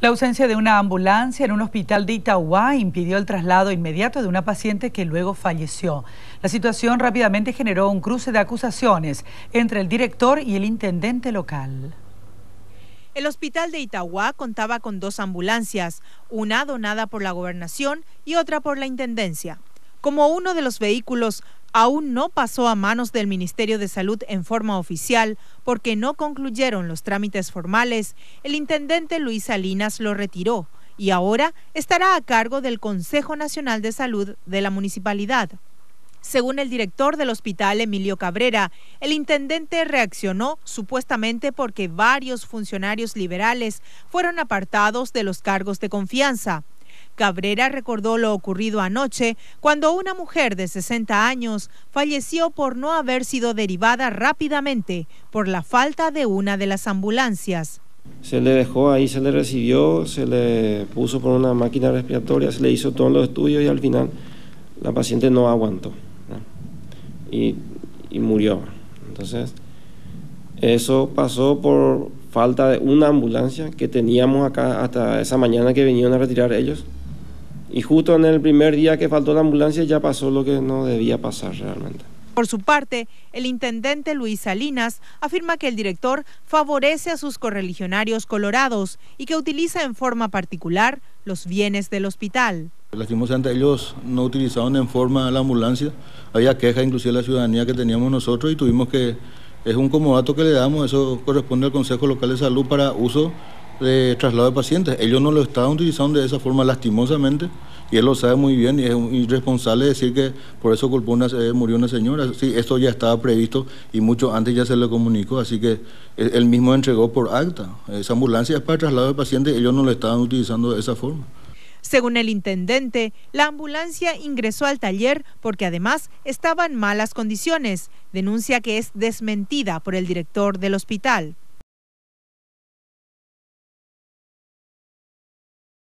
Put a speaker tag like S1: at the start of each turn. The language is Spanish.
S1: La ausencia de una ambulancia en un hospital de Itauguá impidió el traslado inmediato de una paciente que luego falleció. La situación rápidamente generó un cruce de acusaciones entre el director y el intendente local. El hospital de Itahuá contaba con dos ambulancias, una donada por la gobernación y otra por la intendencia. Como uno de los vehículos aún no pasó a manos del Ministerio de Salud en forma oficial porque no concluyeron los trámites formales, el intendente Luis Salinas lo retiró y ahora estará a cargo del Consejo Nacional de Salud de la municipalidad. Según el director del hospital Emilio Cabrera, el intendente reaccionó supuestamente porque varios funcionarios liberales fueron apartados de los cargos de confianza. Cabrera recordó lo ocurrido anoche cuando una mujer de 60 años falleció por no haber sido derivada rápidamente por la falta de una de las ambulancias.
S2: Se le dejó ahí, se le recibió, se le puso por una máquina respiratoria, se le hizo todos los estudios y al final la paciente no aguantó Y, y murió. Entonces, eso pasó por falta de una ambulancia que teníamos acá hasta esa mañana que vinieron a retirar ellos. Y justo en el primer día que faltó la ambulancia ya pasó lo que no debía pasar realmente.
S1: Por su parte, el intendente Luis Salinas afirma que el director favorece a sus correligionarios colorados y que utiliza en forma particular los bienes del hospital.
S3: antes ellos no utilizaban en forma la ambulancia, había queja inclusive de la ciudadanía que teníamos nosotros y tuvimos que, es un comodato que le damos, eso corresponde al Consejo Local de Salud para uso de traslado de pacientes. Ellos no lo estaban utilizando de esa forma lastimosamente y él lo sabe muy bien y es irresponsable decir que por eso culpó una, eh, murió una señora. Sí, esto ya estaba previsto y mucho antes ya se le comunicó, así que e-, él mismo entregó por acta. Esa ambulancia es para traslado de pacientes, ellos no lo estaban utilizando de esa forma.
S1: Según el intendente, la ambulancia ingresó al taller porque además estaba en malas condiciones, denuncia que es desmentida por el director del hospital.